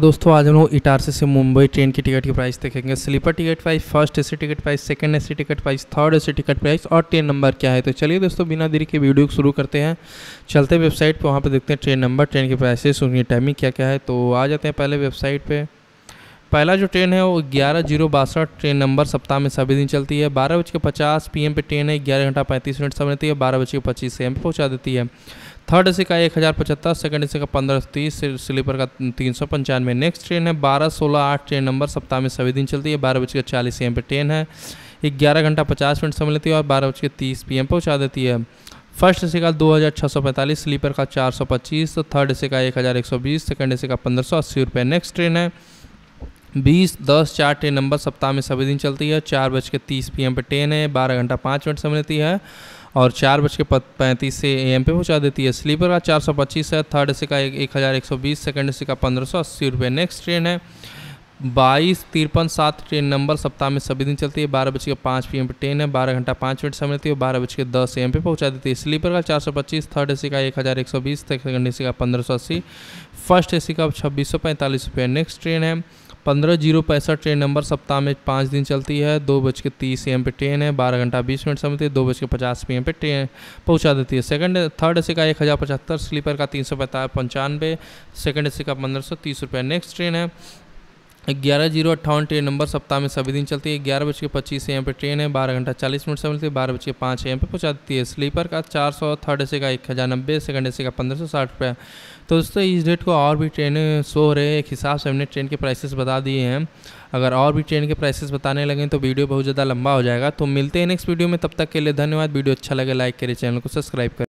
दोस्तों आज हम लोग इटारसी से मुंबई ट्रेन की टिकट की प्राइस देखेंगे sleeper ticket price first AC ticket price second AC ticket price third AC ticket price और ट्रेन नंबर क्या है तो चलिए दोस्तों बिना देरी के वीडियो शुरू करते हैं चलते वेबसाइट पर वहाँ पर देखते हैं ट्रेन नंबर ट्रेन की प्राइसेस उनकी टाइमिंग क्या क्या है तो आ जाते हैं पहले वेबसाइट पर पहला जो ट्रेन है वो ग्यारह जीरो बासठ ट्रेन नंबर सप्ताह में सभी दिन चलती है बारह बज के पचास पी पे ट्रेन है ग्यारह घंटा पैंतीस मिनट समय रहती है बारह बज के पच्चीस एम पे पहुँचा देती है थर्ड एसी का एक हज़ार पचहत्तर सेकेंड एसी का पंद्रह सौ तीस स्लीपर का तीन सौ पंचानवे नेक्स्ट ट्रेन है बारह सोलह आठ ट्रेन नंबर सप्ताह में सभी दिन चलती है बारह बज के चालीस एम पे ट्रेन है ग्यारह घंटा पचास मिनट समय लेती है और बारह बज के तीस पी एम पहुँचा देती है फर्स्ट एसी का दो हज़ार छः सौ पैंतालीस स्लीपर का चार सौ पच्चीस तो थर्ड एसी का एक हज़ार एक सौ बीस सेकेंड एसी का पंद्रह सौ अस्सी रुपये नेक्स्ट ट्रेन है बीस दस चार ट्रेन नंबर सप्ताह में सभी दिन चलती है चार बज के तीस पी पे ट्रेन है बारह घंटा पाँच मिनट समय लेती है और चार बज के पैंतीस से ए पे पहुँचा देती है स्लीपर का चार सौ पच्चीस है थर्ड एसी का एक हज़ार एक सौ बीस सेकेंड एसी का पंद्रह सौ अस्सी रुपये नेक्स्ट ट्रेन है बाईस तिरपन सात ट्रेन नंबर सप्ताह में सभी दिन चलती है बारह बज के पाँच पी एम पे ट्रेन है बारह घंटा पाँच मिनट समय लेती है बारह बज के दस ए पे पहुँचा देती है स्लीपर का चार सौ पच्चीस थर्ड ए सी का एक हज़ार एक सौ बीस सेकेंड ए का पंद्रह सौ अस्सी फर्स्ट ए सी का छब्बीस सौ पैंतालीस रुपये नेक्स्ट ट्रेन है पंद्रह जीरो पैंसठ ट्रेन नंबर सप्ताह में पाँच दिन चलती है दो बज के तीस एम पे ट्रेन है बारह घंटा बीस मिनट समय दो बज के पचास पी एम पे ट्रेन पहुंचा देती है सेकंड थर्ड एसी का एक हज़ार पचहत्तर स्लीपर का तीन सौ पैंतालीस पंचानवे सेकेंड एसी का पंद्रह सौ तीस रुपये नेक्स्ट ट्रेन है ग्यारह जीरो अट्ठावन ट्रेन नंबर सप्ताह में सभी दिन चलती है ग्यारह बज के पच्चीस एम पे ट्रेन है बारह घंटा चालीस मिनट से मिलती है बारह बज के पाँच एम पे पहुँचा देती है स्लीपर का चार सौ थर्ड ए का एक हज़ार नब्बे सेकंड ए का पंद्रह सौ साठ रुपये तो दोस्तों इस डेट को और भी ट्रेनें सो रहे हैं एक हिसाब से हमने ट्रेन के प्राइसेस बता दिए हैं अगर और भी ट्रेन के प्राइसेस बताने लगें तो वीडियो बहुत ज़्यादा लंबा हो जाएगा तो मिलते हैं नेक्स्ट वीडियो में तब तक के लिए धन्यवाद वीडियो अच्छा लगे लाइक करें चैनल को सब्सक्राइब करें